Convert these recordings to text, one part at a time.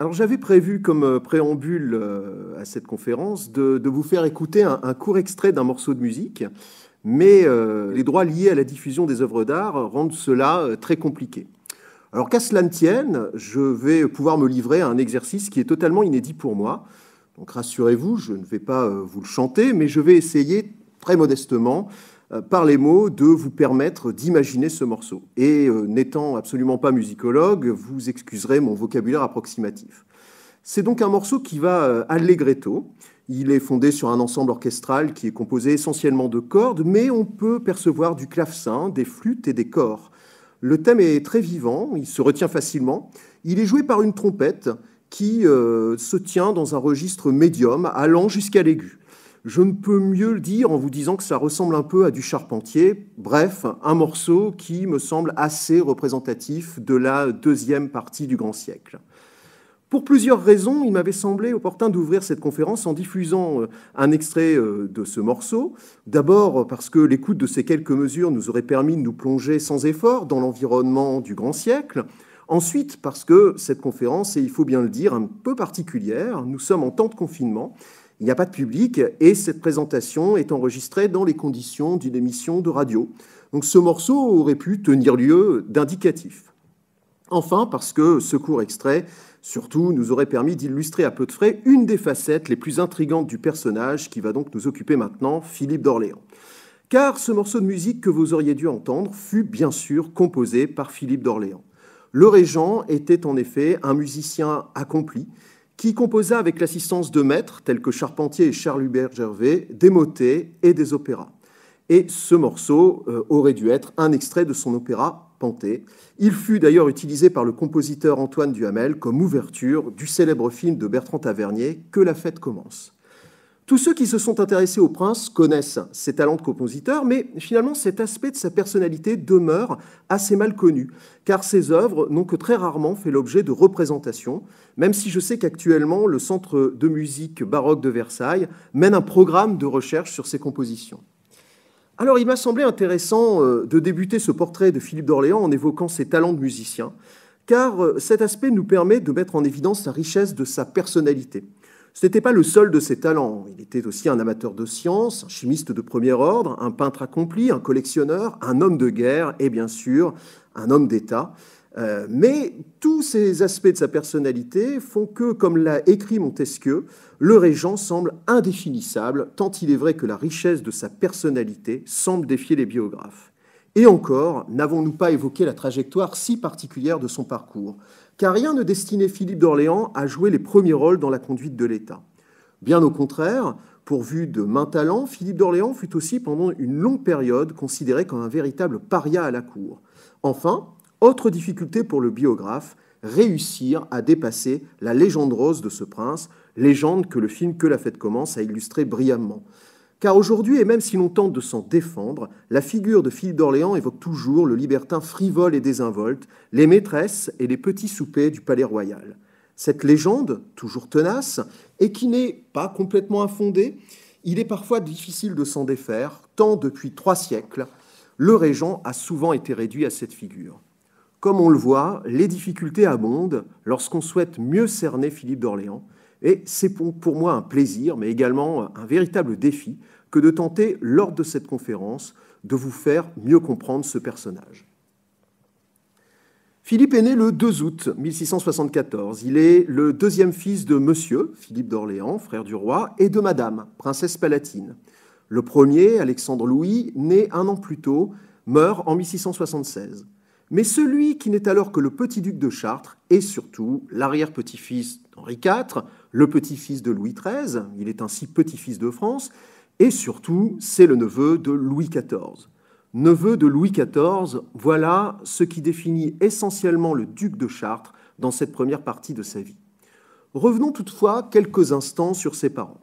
Alors j'avais prévu comme euh, préambule euh, à cette conférence de, vous faire écouter un, court extrait d'un morceau de musique, mais euh, les droits liés à la diffusion des œuvres d'art rendent cela très compliqué. Alors qu'à cela ne tienne, je vais pouvoir me livrer à un exercice qui est totalement inédit pour moi. Donc rassurez-vous, je ne vais pas vous le chanter, mais je vais essayer très modestement euh, par les mots de vous permettre d'imaginer ce morceau. Et euh, n'étant absolument pas musicologue, vous excuserez mon vocabulaire approximatif. C'est donc un morceau qui va euh, allegretto. Il est fondé sur un ensemble orchestral qui est composé essentiellement de cordes, mais on peut percevoir du clavecin, des flûtes et des corps. Le thème est très vivant, il se retient facilement. Il est joué par une trompette qui euh, se tient dans un registre médium allant jusqu'à l'aigu. Je ne peux mieux le dire en vous disant que ça ressemble un peu à du charpentier. Bref, un morceau qui me semble assez représentatif de la deuxième partie du grand siècle. Pour plusieurs raisons, il m'avait semblé opportun d'ouvrir cette conférence en diffusant euh, un extrait euh, de ce morceau. D'abord parce que l'écoute de ces quelques mesures nous aurait permis de nous plonger sans effort dans l'environnement du grand siècle. Ensuite parce que cette conférence est, il faut bien le dire, un peu particulière. Nous sommes en temps de confinement il n'y a pas de public et cette présentation est enregistrée dans les conditions d'une émission de radio. Donc ce morceau aurait pu tenir lieu d'indicatif. Enfin, parce que ce court extrait, surtout, nous aurait permis d'illustrer à peu de frais une des facettes les plus intrigantes du personnage qui va donc nous occuper maintenant, Philippe d'Orléans. Car ce morceau de musique que vous auriez dû entendre fut bien sûr composé par Philippe d'Orléans. Le régent était en effet un musicien accompli qui composa avec l'assistance de maîtres tels que Charpentier et Charles-Hubert Gervais des motets et des opéras. Et ce morceau euh, aurait dû être un extrait de son opéra Panté. Il fut d'ailleurs utilisé par le compositeur Antoine Duhamel comme ouverture du célèbre film de Bertrand Tavernier Que la fête commence. Tous ceux qui se sont intéressés au prince connaissent ses talents de compositeur, mais finalement cet aspect de sa personnalité demeure assez mal connu, car ses œuvres n'ont que très rarement fait l'objet de représentations, même si je sais qu'actuellement le Centre de musique baroque de Versailles mène un programme de recherche sur ses compositions. Alors il m'a semblé intéressant euh, de débuter ce portrait de Philippe d'Orléans en évoquant ses talents de musicien, car euh, cet aspect nous permet de mettre en évidence la richesse de sa personnalité. Ce n'était pas le seul de ses talents. Il était aussi un amateur de sciences, un chimiste de premier ordre, un peintre accompli, un collectionneur, un homme de guerre et bien sûr un homme d'État. Euh, mais tous ces aspects de sa personnalité font que, comme l'a écrit Montesquieu, le régent semble indéfinissable, tant il est vrai que la richesse de sa personnalité semble défier les biographes. Et encore, n'avons-nous pas évoqué la trajectoire si particulière de son parcours Car rien ne destinait Philippe d'Orléans à jouer les premiers rôles dans la conduite de l'État. Bien au contraire, pourvu de main talent, Philippe d'Orléans fut aussi pendant une longue période considéré comme un véritable paria à la cour. Enfin, autre difficulté pour le biographe, réussir à dépasser la légende rose de ce prince, légende que le film Que la fête commence a illustré brillamment. Car aujourd'hui, et même si l'on tente de s'en défendre, la figure de Philippe d'Orléans évoque toujours le libertin frivole et désinvolte, les maîtresses et les petits soupers du palais royal. Cette légende, toujours tenace, et qui n'est pas complètement infondée, il est parfois difficile de s'en défaire, tant depuis trois siècles, le régent a souvent été réduit à cette figure. Comme on le voit, les difficultés abondent lorsqu'on souhaite mieux cerner Philippe d'Orléans, et c'est pour moi un plaisir, mais également un véritable défi que de tenter, lors de cette conférence, de vous faire mieux comprendre ce personnage. Philippe est né le 2 août 1674. Il est le deuxième fils de Monsieur, Philippe d'Orléans, frère du roi, et de Madame, princesse palatine. Le premier, Alexandre Louis, né un an plus tôt, meurt en 1676. Mais celui qui n'est alors que le petit-duc de Chartres et surtout l'arrière-petit-fils d'Henri IV, le petit-fils de Louis XIII, il est ainsi petit-fils de France, et surtout, c'est le neveu de Louis XIV. Neveu de Louis XIV, voilà ce qui définit essentiellement le duc de Chartres dans cette première partie de sa vie. Revenons toutefois quelques instants sur ses parents.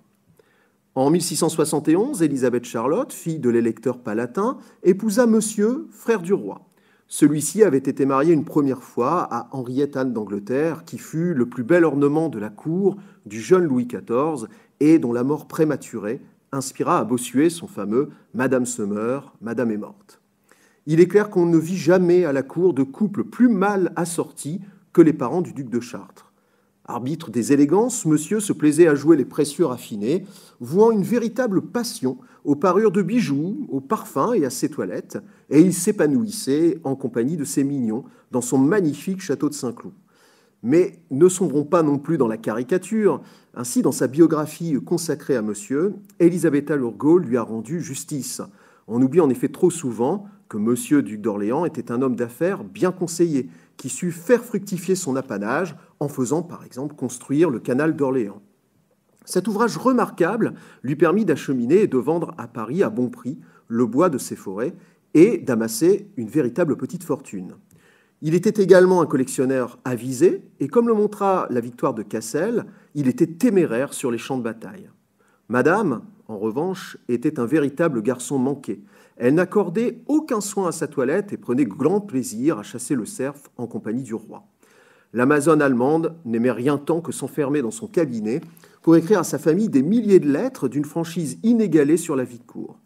En 1671, Élisabeth Charlotte, fille de l'électeur palatin, épousa Monsieur, frère du roi. Celui-ci avait été marié une première fois à Henriette Anne d'Angleterre, qui fut le plus bel ornement de la cour du jeune Louis XIV et dont la mort prématurée inspira à Bossuet son fameux Madame se meurt, Madame est morte. Il est clair qu'on ne vit jamais à la cour de couple plus mal assorti que les parents du duc de Chartres. Arbitre des élégances, monsieur se plaisait à jouer les précieux raffinés, vouant une véritable passion aux parures de bijoux, aux parfums et à ses toilettes, et il s'épanouissait en compagnie de ses mignons dans son magnifique château de Saint-Cloud. Mais ne sombrons pas non plus dans la caricature. Ainsi, dans sa biographie consacrée à Monsieur, Elisabetta Lurgo lui a rendu justice. On oublie en effet trop souvent que Monsieur Duc d'Orléans était un homme d'affaires bien conseillé, qui sut faire fructifier son apanage en faisant par exemple construire le canal d'Orléans. Cet ouvrage remarquable lui permit d'acheminer et de vendre à Paris à bon prix le bois de ses forêts et d'amasser une véritable petite fortune. Il était également un collectionneur avisé, et comme le montra la victoire de Cassel, il était téméraire sur les champs de bataille. Madame, en revanche, était un véritable garçon manqué. Elle n'accordait aucun soin à sa toilette et prenait grand plaisir à chasser le cerf en compagnie du roi. L'Amazone allemande n'aimait rien tant que s'enfermer dans son cabinet pour écrire à sa famille des milliers de lettres d'une franchise inégalée sur la vie de cour.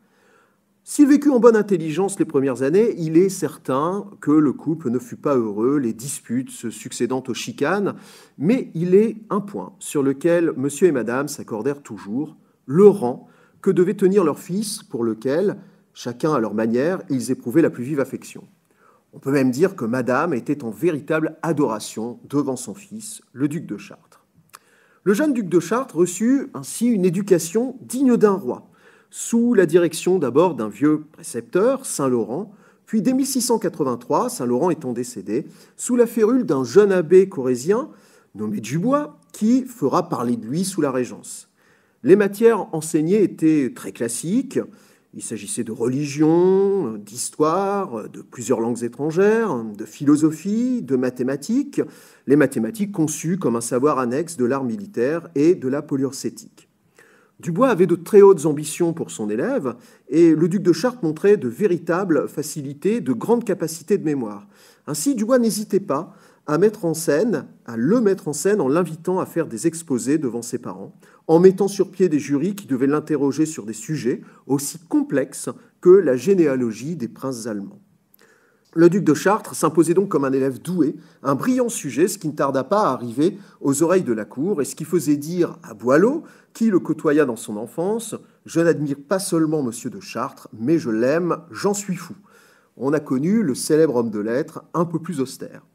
S'il vécut en bonne intelligence les premières années, il est certain que le couple ne fut pas heureux, les disputes se succédant aux chicanes, mais il est un point sur lequel monsieur et madame s'accordèrent toujours, le rang que devait tenir leur fils, pour lequel, chacun à leur manière, ils éprouvaient la plus vive affection. On peut même dire que madame était en véritable adoration devant son fils, le duc de Chartres. Le jeune duc de Chartres reçut ainsi une éducation digne d'un roi sous la direction d'abord d'un vieux précepteur, Saint Laurent, puis dès 1683, Saint Laurent étant décédé, sous la férule d'un jeune abbé corésien nommé Dubois, qui fera parler de lui sous la Régence. Les matières enseignées étaient très classiques. Il s'agissait de religion, d'histoire, de plusieurs langues étrangères, de philosophie, de mathématiques, les mathématiques conçues comme un savoir annexe de l'art militaire et de la poliorcétique. Dubois avait de très hautes ambitions pour son élève, et le duc de Chartres montrait de véritables facilités, de grandes capacités de mémoire. Ainsi, Dubois n'hésitait pas à mettre en scène, à le mettre en scène en l'invitant à faire des exposés devant ses parents, en mettant sur pied des jurys qui devaient l'interroger sur des sujets aussi complexes que la généalogie des princes allemands. Le duc de Chartres s'imposait donc comme un élève doué, un brillant sujet, ce qui ne tarda pas à arriver aux oreilles de la cour, et ce qui faisait dire à Boileau, qui le côtoya dans son enfance, Je n'admire pas seulement monsieur de Chartres, mais je l'aime, j'en suis fou. On a connu le célèbre homme de lettres un peu plus austère.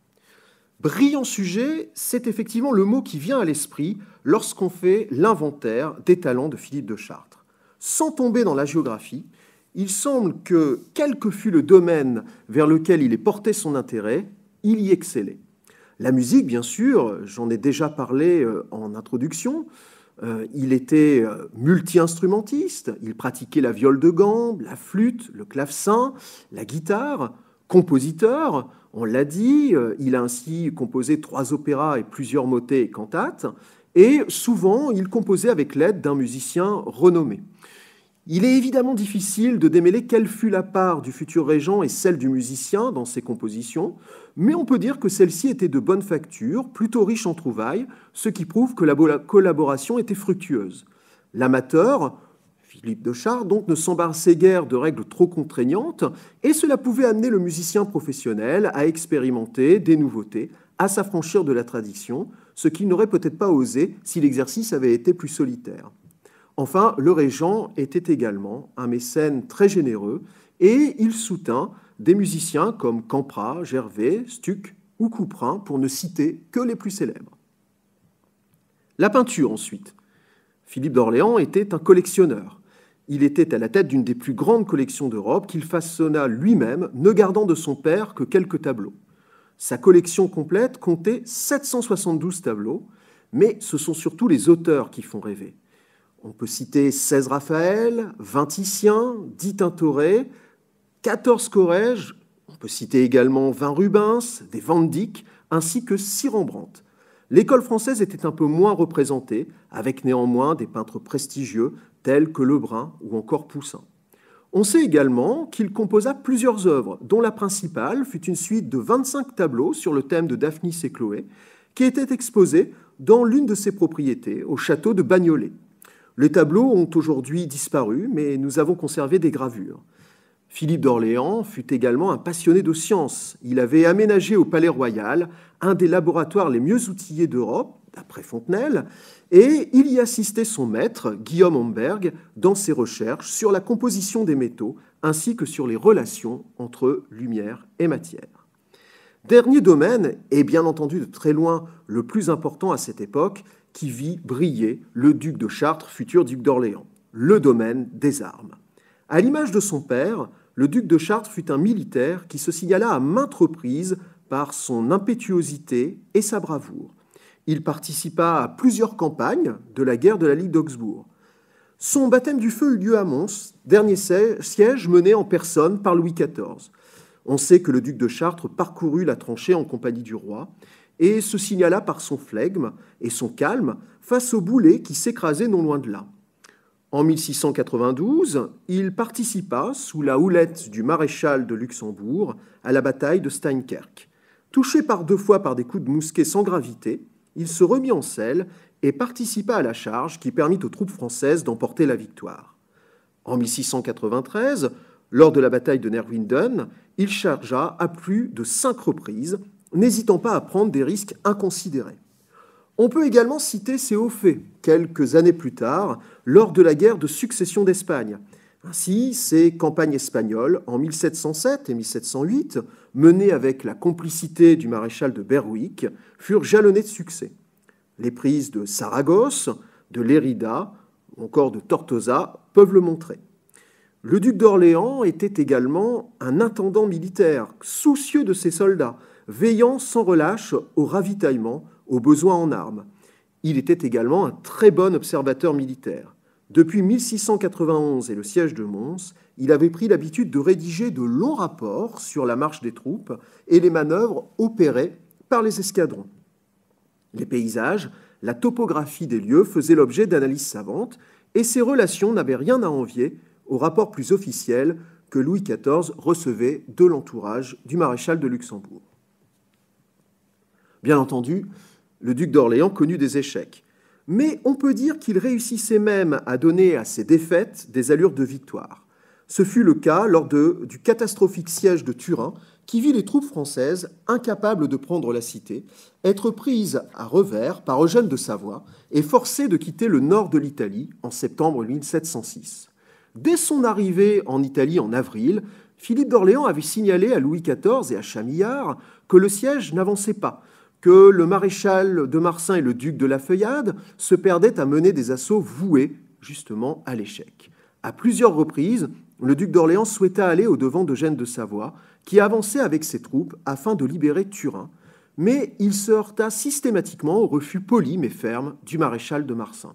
Brillant sujet, c'est effectivement le mot qui vient à l'esprit lorsqu'on fait l'inventaire des talents de Philippe de Chartres. Sans tomber dans la géographie, il semble que, quel que fût le domaine vers lequel il ait porté son intérêt, il y excellait. La musique, bien sûr, j'en ai déjà parlé euh, en introduction. Euh, il était euh, multi-instrumentiste, il pratiquait la viole de gambe, la flûte, le clavecin, la guitare, compositeur, on l'a dit, il a ainsi composé trois opéras et plusieurs motets et cantates, et souvent il composait avec l'aide d'un musicien renommé. Il est évidemment difficile de démêler quelle fut la part du futur régent et celle du musicien dans ses compositions, mais on peut dire que celle-ci était de bonne facture, plutôt riche en trouvailles, ce qui prouve que la collaboration était fructueuse. L'amateur, Philippe de Chard, donc, ne s'embarrassait guère de règles trop contraignantes, et cela pouvait amener le musicien professionnel à expérimenter des nouveautés, à s'affranchir de la tradition, ce qu'il n'aurait peut-être pas osé si l'exercice avait été plus solitaire. Enfin, le régent était également un mécène très généreux et il soutint des musiciens comme Campra, Gervais, Stuck ou Couperin, pour ne citer que les plus célèbres. La peinture ensuite. Philippe d'Orléans était un collectionneur. Il était à la tête d'une des plus grandes collections d'Europe qu'il façonna lui-même, ne gardant de son père que quelques tableaux. Sa collection complète comptait 772 tableaux, mais ce sont surtout les auteurs qui font rêver. On peut citer 16 Raphaël, 20 Titien, 10 Tintoret, 14 Corrèges, on peut citer également 20 Rubens, des Van Dyck, ainsi que 6 Rembrandt. L'école française était un peu moins représentée, avec néanmoins des peintres prestigieux tels que Lebrun ou encore Poussin. On sait également qu'il composa plusieurs œuvres, dont la principale fut une suite de 25 tableaux sur le thème de Daphnis et Chloé, qui étaient exposés dans l'une de ses propriétés, au château de Bagnolet. Les tableaux ont aujourd'hui disparu, mais nous avons conservé des gravures. Philippe d'Orléans fut également un passionné de science. Il avait aménagé au Palais Royal un des laboratoires les mieux outillés d'Europe, d'après Fontenelle, et il y assistait son maître, Guillaume Homberg, dans ses recherches sur la composition des métaux ainsi que sur les relations entre lumière et matière. Dernier domaine, et bien entendu de très loin le plus important à cette époque, qui vit briller le duc de Chartres, futur duc d'Orléans, le domaine des armes. À l'image de son père, le duc de Chartres fut un militaire qui se signala à maintes reprises par son impétuosité et sa bravoure. Il participa à plusieurs campagnes de la guerre de la Ligue d'Augsbourg. Son baptême du feu eut lieu à Mons, dernier siège mené en personne par Louis XIV. On sait que le duc de Chartres parcourut la tranchée en compagnie du roi et se signala par son flegme et son calme face aux boulets qui s'écrasaient non loin de là. En 1692, il participa, sous la houlette du maréchal de Luxembourg, à la bataille de Steinkerk. Touché par deux fois par des coups de mousquet sans gravité, il se remit en selle et participa à la charge qui permit aux troupes françaises d'emporter la victoire. En 1693, lors de la bataille de Nerwinden, il chargea à plus de cinq reprises, n'hésitant pas à prendre des risques inconsidérés. On peut également citer ces hauts faits, quelques années plus tard, lors de la guerre de succession d'Espagne. Ainsi, ces campagnes espagnoles en 1707 et 1708, menées avec la complicité du maréchal de Berwick, furent jalonnées de succès. Les prises de Saragosse, de Lérida, encore de Tortosa peuvent le montrer. Le duc d'Orléans était également un intendant militaire, soucieux de ses soldats, veillant sans relâche au ravitaillement, aux besoins en armes. Il était également un très bon observateur militaire. Depuis 1691 et le siège de Mons, il avait pris l'habitude de rédiger de longs rapports sur la marche des troupes et les manœuvres opérées par les escadrons. Les paysages, la topographie des lieux faisaient l'objet d'analyses savantes et ses relations n'avaient rien à envier au rapport plus officiel que Louis XIV recevait de l'entourage du maréchal de Luxembourg. Bien entendu, le duc d'Orléans connut des échecs, mais on peut dire qu'il réussissait même à donner à ses défaites des allures de victoire. Ce fut le cas lors du catastrophique siège de Turin, qui vit les troupes françaises, incapables de prendre la cité, être prises à revers par Eugène de Savoie et forcées de quitter le nord de l'Italie en septembre 1706. Dès son arrivée en Italie en avril, Philippe d'Orléans avait signalé à Louis XIV et à Chamillard que le siège n'avançait pas, que le maréchal de Marsin et le duc de la Feuillade se perdaient à mener des assauts voués justement à l'échec. À plusieurs reprises, le duc d'Orléans souhaita aller au-devant de Gênes de Savoie, qui avançait avec ses troupes afin de libérer Turin, mais il se heurta systématiquement au refus poli mais ferme du maréchal de Marsin.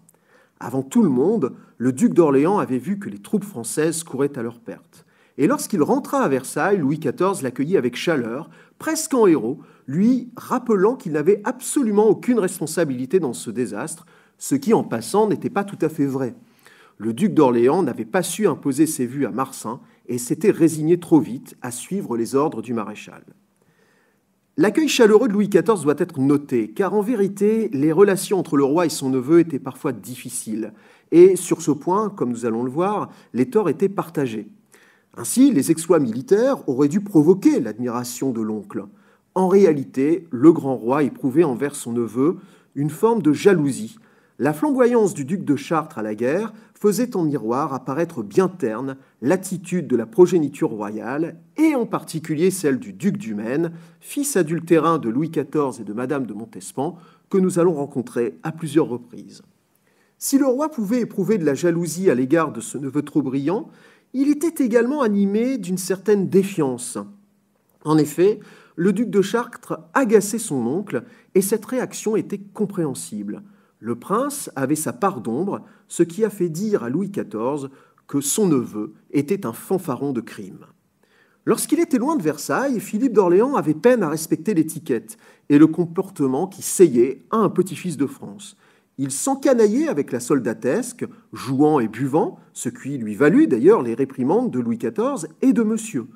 Avant tout le monde, le duc d'Orléans avait vu que les troupes françaises couraient à leur perte. Et lorsqu'il rentra à Versailles, Louis XIV l'accueillit avec chaleur, presque en héros, lui rappelant qu'il n'avait absolument aucune responsabilité dans ce désastre, ce qui en passant n'était pas tout à fait vrai. Le duc d'Orléans n'avait pas su imposer ses vues à Marsin et s'était résigné trop vite à suivre les ordres du maréchal. L'accueil chaleureux de Louis XIV doit être noté, car en vérité, les relations entre le roi et son neveu étaient parfois difficiles. Et sur ce point, comme nous allons le voir, les torts étaient partagés. Ainsi, les exploits militaires auraient dû provoquer l'admiration de l'oncle. En réalité, le grand roi éprouvait envers son neveu une forme de jalousie la flamboyance du duc de Chartres à la guerre faisait en miroir apparaître bien terne l'attitude de la progéniture royale, et en particulier celle du duc du Maine, fils adultérin de Louis XIV et de Madame de Montespan, que nous allons rencontrer à plusieurs reprises. Si le roi pouvait éprouver de la jalousie à l'égard de ce neveu trop brillant, il était également animé d'une certaine défiance. En effet, le duc de Chartres agaçait son oncle, et cette réaction était compréhensible. Le prince avait sa part d'ombre, ce qui a fait dire à Louis XIV que son neveu était un fanfaron de crime. Lorsqu'il était loin de Versailles, Philippe d'Orléans avait peine à respecter l'étiquette et le comportement qui seyait à un petit-fils de France. Il s'encanaillait avec la soldatesque, jouant et buvant, ce qui lui valut d'ailleurs les réprimandes de Louis XIV et de Monsieur.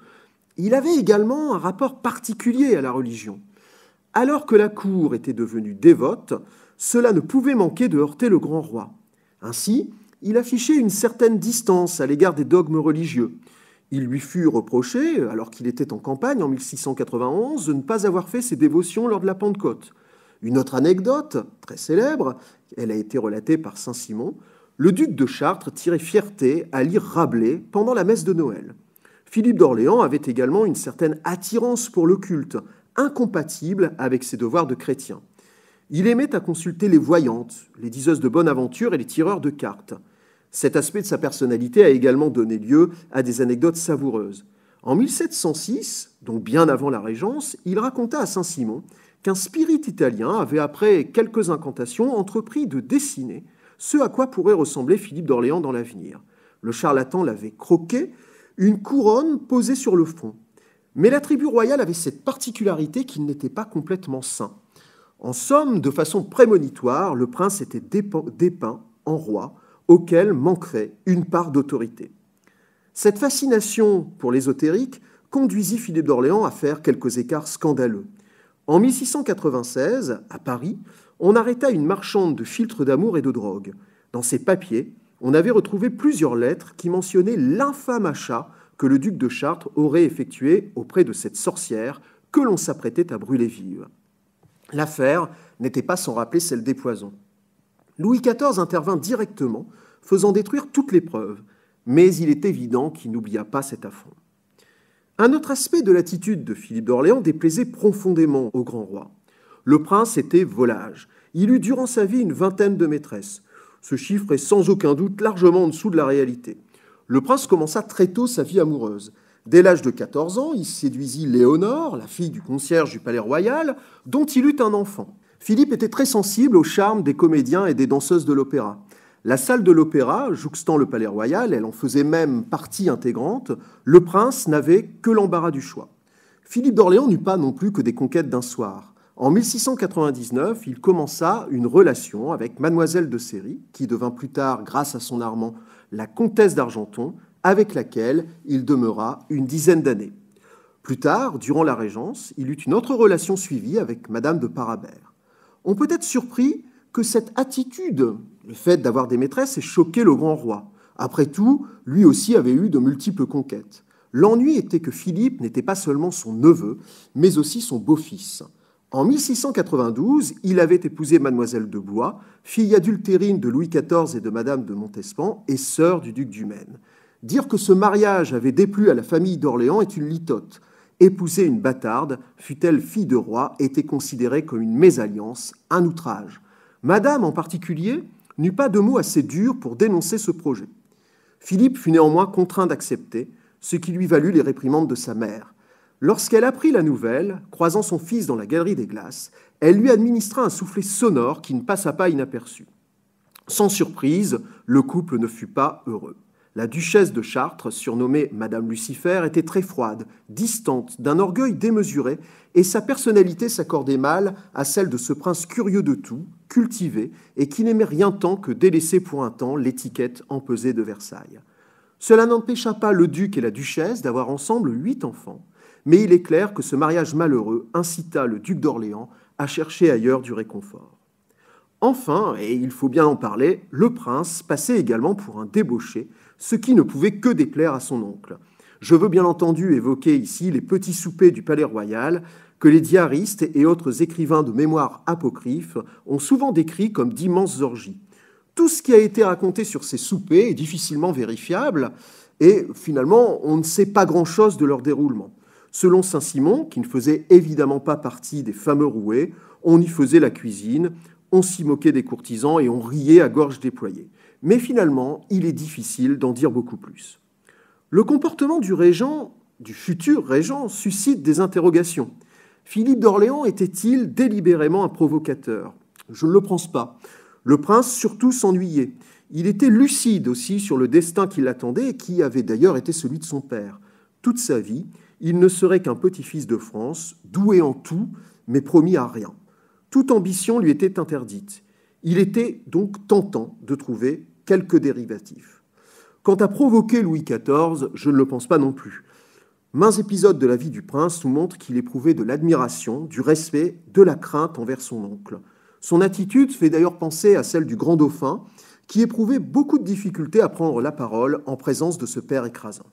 Il avait également un rapport particulier à la religion. Alors que la cour était devenue dévote, cela ne pouvait manquer de heurter le grand roi. Ainsi, il affichait une certaine distance à l'égard des dogmes religieux. Il lui fut reproché, alors qu'il était en campagne en 1691, de ne pas avoir fait ses dévotions lors de la Pentecôte. Une autre anecdote, très célèbre, elle a été relatée par Saint Simon, le duc de Chartres tirait fierté à lire Rabelais pendant la messe de Noël. Philippe d'Orléans avait également une certaine attirance pour le culte, incompatible avec ses devoirs de chrétien. Il aimait à consulter les voyantes, les diseuses de bonne aventure et les tireurs de cartes. Cet aspect de sa personnalité a également donné lieu à des anecdotes savoureuses. En 1706, donc bien avant la Régence, il raconta à Saint-Simon qu'un spirit italien avait, après quelques incantations, entrepris de dessiner ce à quoi pourrait ressembler Philippe d'Orléans dans l'avenir. Le charlatan l'avait croqué, une couronne posée sur le front. Mais la tribu royale avait cette particularité qu'il n'était pas complètement sain. En somme, de façon prémonitoire, le prince était dépeint en roi auquel manquerait une part d'autorité. Cette fascination pour l'ésotérique conduisit Philippe d'Orléans à faire quelques écarts scandaleux. En 1696, à Paris, on arrêta une marchande de filtres d'amour et de drogue. Dans ses papiers, on avait retrouvé plusieurs lettres qui mentionnaient l'infâme achat que le duc de Chartres aurait effectué auprès de cette sorcière que l'on s'apprêtait à brûler vive. L'affaire n'était pas sans rappeler celle des poisons. Louis XIV intervint directement, faisant détruire toutes les preuves, mais il est évident qu'il n'oublia pas cet affront. Un autre aspect de l'attitude de Philippe d'Orléans déplaisait profondément au grand roi. Le prince était volage. Il eut durant sa vie une vingtaine de maîtresses. Ce chiffre est sans aucun doute largement en dessous de la réalité. Le prince commença très tôt sa vie amoureuse. Dès l'âge de 14 ans, il séduisit Léonore, la fille du concierge du Palais Royal, dont il eut un enfant. Philippe était très sensible au charme des comédiens et des danseuses de l'opéra. La salle de l'opéra, jouxtant le Palais Royal, elle en faisait même partie intégrante, le prince n'avait que l'embarras du choix. Philippe d'Orléans n'eut pas non plus que des conquêtes d'un soir. En 1699, il commença une relation avec Mademoiselle de Séry, qui devint plus tard, grâce à son Armand, la comtesse d'Argenton, avec laquelle il demeura une dizaine d'années. Plus tard, durant la Régence, il eut une autre relation suivie avec Madame de Parabère. On peut être surpris que cette attitude, le fait d'avoir des maîtresses, ait choqué le grand roi. Après tout, lui aussi avait eu de multiples conquêtes. L'ennui était que Philippe n'était pas seulement son neveu, mais aussi son beau-fils. En 1692, il avait épousé Mademoiselle de Bois, fille adultérine de Louis XIV et de Madame de Montespan, et sœur du duc du Maine. Dire que ce mariage avait déplu à la famille d'Orléans est une litote. Épouser une bâtarde, fût-elle fille de roi, était considéré comme une mésalliance, un outrage. Madame, en particulier, n'eut pas de mots assez durs pour dénoncer ce projet. Philippe fut néanmoins contraint d'accepter, ce qui lui valut les réprimandes de sa mère. Lorsqu'elle apprit la nouvelle, croisant son fils dans la galerie des glaces, elle lui administra un soufflet sonore qui ne passa pas inaperçu. Sans surprise, le couple ne fut pas heureux. La duchesse de Chartres, surnommée Madame Lucifer, était très froide, distante, d'un orgueil démesuré, et sa personnalité s'accordait mal à celle de ce prince curieux de tout, cultivé, et qui n'aimait rien tant que délaisser pour un temps l'étiquette empesée de Versailles. Cela n'empêcha pas le duc et la duchesse d'avoir ensemble huit enfants, mais il est clair que ce mariage malheureux incita le duc d'Orléans à chercher ailleurs du réconfort. Enfin, et il faut bien en parler, le prince passait également pour un débauché, ce qui ne pouvait que déplaire à son oncle. Je veux bien entendu évoquer ici les petits soupers du Palais Royal que les diaristes et autres écrivains de mémoire apocryphe ont souvent décrit comme d'immenses orgies. Tout ce qui a été raconté sur ces soupers est difficilement vérifiable et finalement on ne sait pas grand-chose de leur déroulement. Selon Saint-Simon, qui ne faisait évidemment pas partie des fameux roués, on y faisait la cuisine, on s'y moquait des courtisans et on riait à gorge déployée mais finalement, il est difficile d'en dire beaucoup plus. Le comportement du régent, du futur régent, suscite des interrogations. Philippe d'Orléans était-il délibérément un provocateur Je ne le pense pas. Le prince surtout s'ennuyait. Il était lucide aussi sur le destin qui l'attendait et qui avait d'ailleurs été celui de son père. Toute sa vie, il ne serait qu'un petit-fils de France, doué en tout, mais promis à rien. Toute ambition lui était interdite. Il était donc tentant de trouver quelques dérivatifs. Quant à provoquer Louis XIV, je ne le pense pas non plus. Mains épisodes de la vie du prince nous montrent qu'il éprouvait de l'admiration, du respect, de la crainte envers son oncle. Son attitude fait d'ailleurs penser à celle du grand dauphin, qui éprouvait beaucoup de difficultés à prendre la parole en présence de ce père écrasant.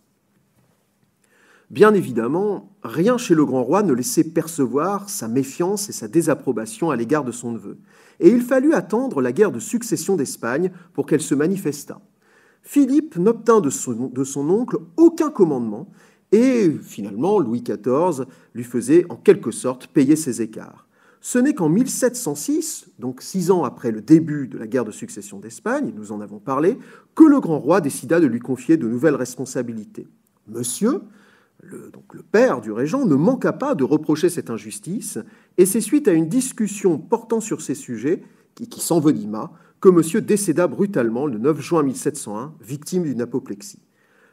Bien évidemment, rien chez le grand roi ne laissait percevoir sa méfiance et sa désapprobation à l'égard de son neveu et il fallut attendre la guerre de succession d'Espagne pour qu'elle se manifestât. Philippe n'obtint de son, de son oncle aucun commandement, et finalement Louis XIV lui faisait en quelque sorte payer ses écarts. Ce n'est qu'en 1706, donc six ans après le début de la guerre de succession d'Espagne, nous en avons parlé, que le grand roi décida de lui confier de nouvelles responsabilités. Monsieur, le, père du régent, ne manqua pas de reprocher cette injustice, et c'est suite à une discussion portant sur ces sujets, qui, qui s'envenima, que monsieur décéda brutalement le 9 juin 1701, victime d'une apoplexie.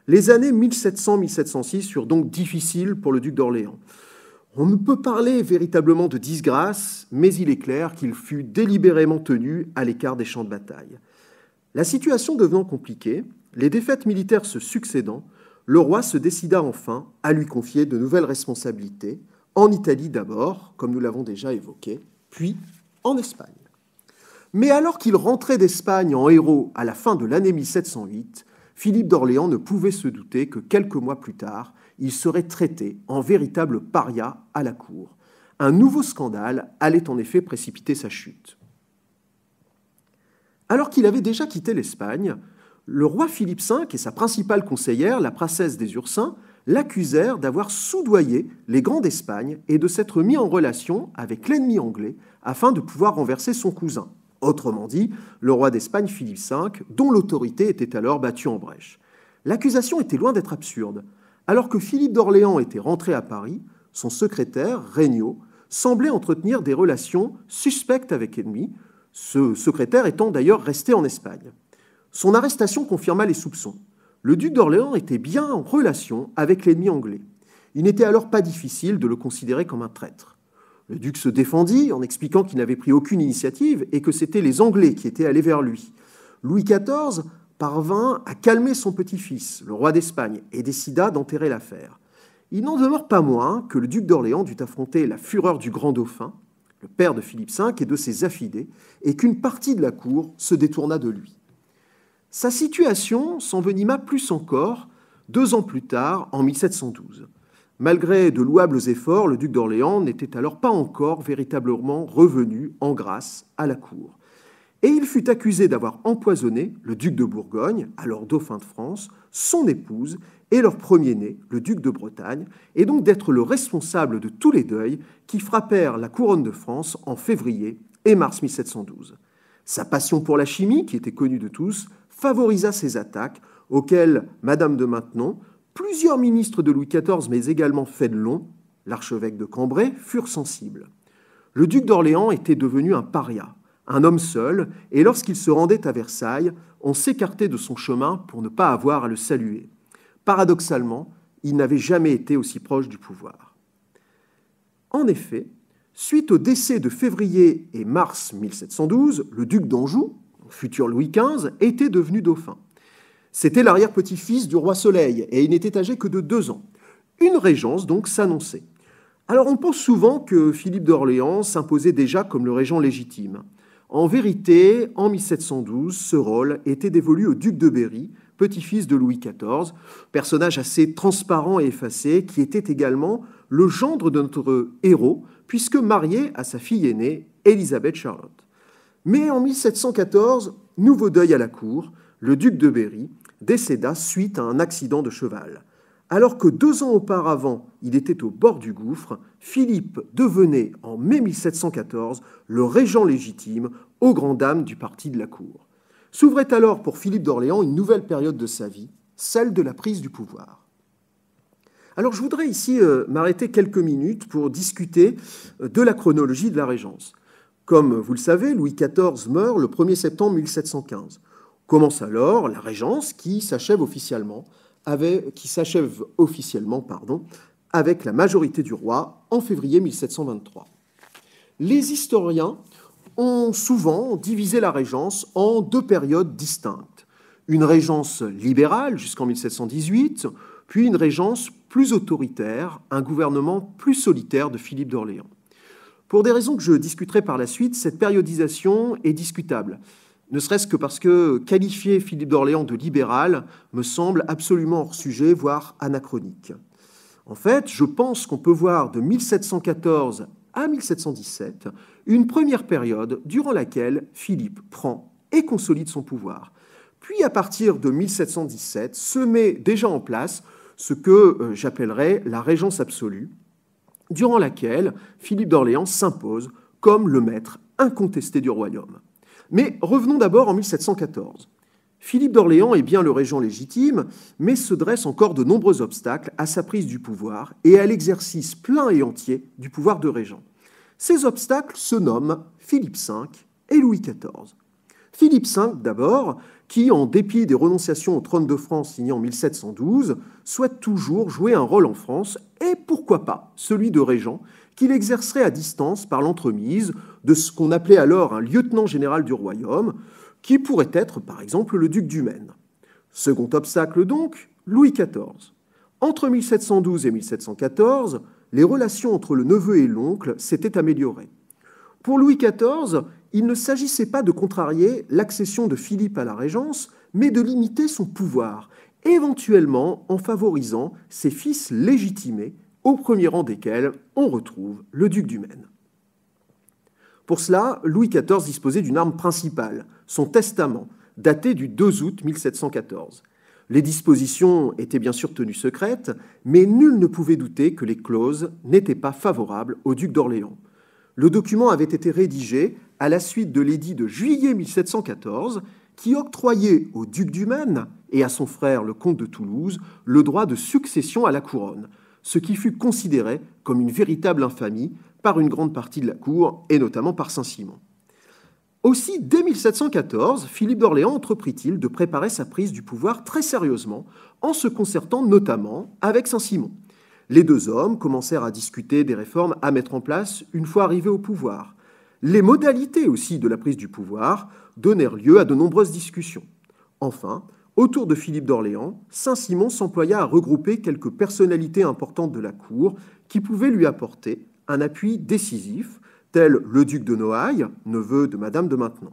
Les années 1700-1706 furent donc difficiles pour le duc d'Orléans. On ne peut parler véritablement de disgrâce, mais il est clair qu'il fut délibérément tenu à l'écart des champs de bataille. La situation devenant compliquée, les défaites militaires se succédant, le roi se décida enfin à lui confier de nouvelles responsabilités, en Italie d'abord, comme nous l'avons déjà évoqué, puis en Espagne. Mais alors qu'il rentrait d'Espagne en héros à la fin de l'année 1708, Philippe d'Orléans ne pouvait se douter que quelques mois plus tard, il serait traité en véritable paria à la cour. Un nouveau scandale allait en effet précipiter sa chute. Alors qu'il avait déjà quitté l'Espagne, le roi Philippe V et sa principale conseillère, la princesse des Ursins, l'accusèrent d'avoir soudoyé les grands d'Espagne et de s'être mis en relation avec l'ennemi anglais afin de pouvoir renverser son cousin. Autrement dit, le roi d'Espagne Philippe V, dont l'autorité était alors battue en brèche. L'accusation était loin d'être absurde. Alors que Philippe d'Orléans était rentré à Paris, son secrétaire, Regnault, semblait entretenir des relations suspectes avec l'ennemi. ce secrétaire étant d'ailleurs resté en Espagne. Son arrestation confirma les soupçons. Le duc d'Orléans était bien en relation avec l'ennemi anglais. Il n'était alors pas difficile de le considérer comme un traître. Le duc se défendit en expliquant qu'il n'avait pris aucune initiative et que c'était les Anglais qui étaient allés vers lui. Louis XIV parvint à calmer son petit-fils, le roi d'Espagne, et décida d'enterrer l'affaire. Il n'en demeure pas moins que le duc d'Orléans dut affronter la fureur du grand dauphin, le père de Philippe V et de ses affidés, et qu'une partie de la cour se détourna de lui. Sa situation s'envenima plus encore deux ans plus tard, en 1712. Malgré de louables efforts, le duc d'Orléans n'était alors pas encore véritablement revenu en grâce à la cour. Et il fut accusé d'avoir empoisonné le duc de Bourgogne, alors dauphin de France, son épouse et leur premier-né, le duc de Bretagne, et donc d'être le responsable de tous les deuils qui frappèrent la couronne de France en février et mars 1712. Sa passion pour la chimie, qui était connue de tous, favorisa ces attaques, auxquelles Madame de Maintenon, plusieurs ministres de Louis XIV, mais également Fénelon, l'archevêque de Cambrai, furent sensibles. Le duc d'Orléans était devenu un paria, un homme seul, et lorsqu'il se rendait à Versailles, on s'écartait de son chemin pour ne pas avoir à le saluer. Paradoxalement, il n'avait jamais été aussi proche du pouvoir. En effet, suite au décès de février et mars 1712, le duc d'Anjou, futur Louis XV, était devenu dauphin. C'était l'arrière-petit-fils du roi Soleil, et il n'était âgé que de deux ans. Une régence donc s'annonçait. Alors on pense souvent que Philippe d'Orléans s'imposait déjà comme le régent légitime. En vérité, en 1712, ce rôle était dévolu au duc de Berry, petit-fils de Louis XIV, personnage assez transparent et effacé, qui était également le gendre de notre héros, puisque marié à sa fille aînée, Élisabeth Charlotte. Mais en 1714, nouveau deuil à la cour, le duc de Berry décéda suite à un accident de cheval. Alors que deux ans auparavant, il était au bord du gouffre, Philippe devenait en mai 1714 le régent légitime aux grand dames du parti de la cour. S'ouvrait alors pour Philippe d'Orléans une nouvelle période de sa vie, celle de la prise du pouvoir. Alors je voudrais ici euh, m'arrêter quelques minutes pour discuter euh, de la chronologie de la Régence. Comme vous le savez, Louis XIV meurt le 1er septembre 1715. Commence alors la régence qui s'achève officiellement, avec, la majorité du roi en février 1723. Les historiens ont souvent divisé la régence en deux périodes distinctes. Une régence libérale jusqu'en 1718, puis une régence plus autoritaire, un gouvernement plus solitaire de Philippe d'Orléans. Pour des raisons que je discuterai par la suite, cette périodisation est discutable, ne serait-ce que parce que qualifier Philippe d'Orléans de libéral me semble absolument hors sujet, voire anachronique. En fait, je pense qu'on peut voir de 1714 à 1717 une première période durant laquelle Philippe prend et consolide son pouvoir. Puis à partir de 1717 se met déjà en place ce que euh, j'appellerais la régence absolue, durant laquelle Philippe d'Orléans s'impose comme le maître incontesté du royaume. Mais revenons d'abord en 1714. Philippe d'Orléans est bien le régent légitime, mais se dressent encore de nombreux obstacles à sa prise du pouvoir et à l'exercice plein et entier du pouvoir de régent. Ces obstacles se nomment Philippe V et Louis XIV. Philippe V, d'abord, qui, en dépit des renonciations au trône de France signées en 1712, souhaite toujours jouer un rôle en France, et pourquoi pas celui de régent, qu'il exercerait à distance par l'entremise de ce qu'on appelait alors un lieutenant général du royaume, qui pourrait être par exemple le duc du Maine. Second obstacle donc, Louis XIV. Entre 1712 et 1714, les relations entre le neveu et l'oncle s'étaient améliorées. Pour Louis XIV, il ne s'agissait pas de contrarier l'accession de Philippe à la Régence, mais de limiter son pouvoir, éventuellement en favorisant ses fils légitimés, au premier rang desquels on retrouve le duc du Maine. Pour cela, Louis XIV disposait d'une arme principale, son testament, daté du 2 août 1714. Les dispositions étaient bien sûr tenues secrètes, mais nul ne pouvait douter que les clauses n'étaient pas favorables au duc d'Orléans. Le document avait été rédigé à la suite de l'édit de juillet 1714 qui octroyait au duc du Maine et à son frère le comte de Toulouse le droit de succession à la couronne, ce qui fut considéré comme une véritable infamie par une grande partie de la cour et notamment par Saint-Simon. Aussi, dès 1714, Philippe d'Orléans entreprit-il de préparer sa prise du pouvoir très sérieusement, en se concertant notamment avec Saint-Simon. Les deux hommes commencèrent à discuter des réformes à mettre en place une fois arrivés au pouvoir. Les modalités aussi de la prise du pouvoir donnèrent lieu à de nombreuses discussions. Enfin, autour de Philippe d'Orléans, Saint-Simon s'employa à regrouper quelques personnalités importantes de la cour qui pouvaient lui apporter un appui décisif, tel le duc de Noailles, neveu de Madame de Maintenon.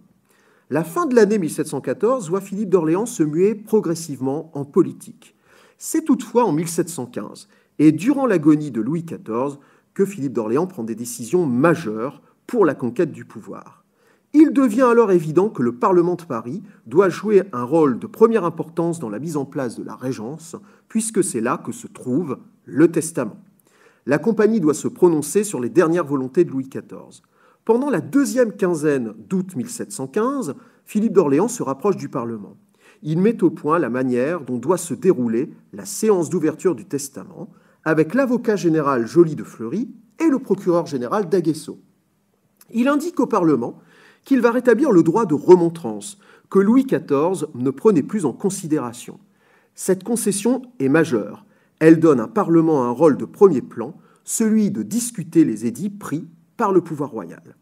La fin de l'année 1714 voit Philippe d'Orléans se muer progressivement en politique. C'est toutefois en 1715 et durant l'agonie de Louis XIV que Philippe d'Orléans prend des décisions majeures pour la conquête du pouvoir. Il devient alors évident que le Parlement de Paris doit jouer un rôle de première importance dans la mise en place de la Régence, puisque c'est là que se trouve le testament. La Compagnie doit se prononcer sur les dernières volontés de Louis XIV. Pendant la deuxième quinzaine d'août 1715, Philippe d'Orléans se rapproche du Parlement. Il met au point la manière dont doit se dérouler la séance d'ouverture du testament, avec l'avocat général Joly de Fleury et le procureur général d'Aguesseau. Il indique au Parlement qu'il va rétablir le droit de remontrance, que Louis XIV ne prenait plus en considération. Cette concession est majeure. Elle donne à un Parlement un rôle de premier plan, celui de discuter les édits pris par le pouvoir royal.